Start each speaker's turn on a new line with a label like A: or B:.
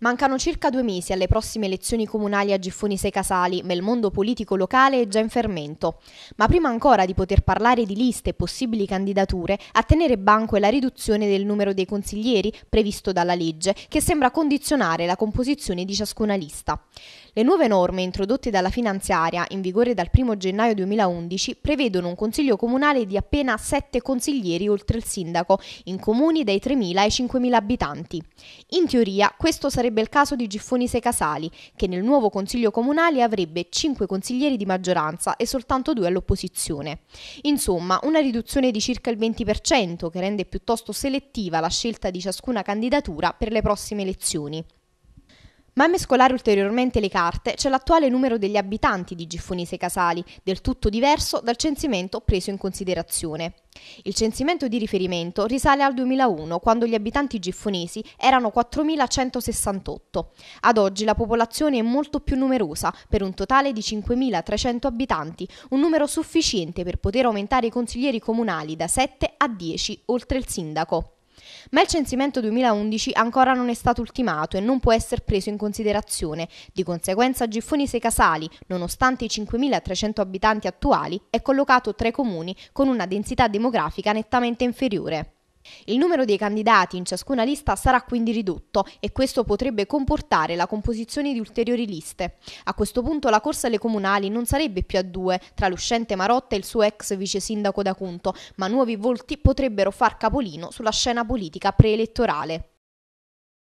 A: Mancano circa due mesi alle prossime elezioni comunali a Giffoni Sei Casali, ma il mondo politico locale è già in fermento. Ma prima ancora di poter parlare di liste e possibili candidature, a tenere banco è la riduzione del numero dei consiglieri previsto dalla legge, che sembra condizionare la composizione di ciascuna lista. Le nuove norme introdotte dalla finanziaria, in vigore dal 1 gennaio 2011, prevedono un consiglio comunale di appena 7 consiglieri oltre il sindaco, in comuni dai 3.000 ai 5.000 abitanti. In teoria questo sarebbe il caso di Giffoni Casali, che nel nuovo consiglio comunale avrebbe 5 consiglieri di maggioranza e soltanto 2 all'opposizione. Insomma, una riduzione di circa il 20% che rende piuttosto selettiva la scelta di ciascuna candidatura per le prossime elezioni. Ma a mescolare ulteriormente le carte c'è l'attuale numero degli abitanti di Giffonese Casali, del tutto diverso dal censimento preso in considerazione. Il censimento di riferimento risale al 2001, quando gli abitanti giffonesi erano 4.168. Ad oggi la popolazione è molto più numerosa, per un totale di 5.300 abitanti, un numero sufficiente per poter aumentare i consiglieri comunali da 7 a 10, oltre il sindaco. Ma il censimento 2011 ancora non è stato ultimato e non può essere preso in considerazione, di conseguenza Giffonese Casali, nonostante i 5.300 abitanti attuali, è collocato tra i comuni con una densità demografica nettamente inferiore. Il numero dei candidati in ciascuna lista sarà quindi ridotto e questo potrebbe comportare la composizione di ulteriori liste. A questo punto la corsa alle comunali non sarebbe più a due tra l'uscente Marotta e il suo ex vice sindaco d'Acunto, ma nuovi volti potrebbero far capolino sulla scena politica preelettorale.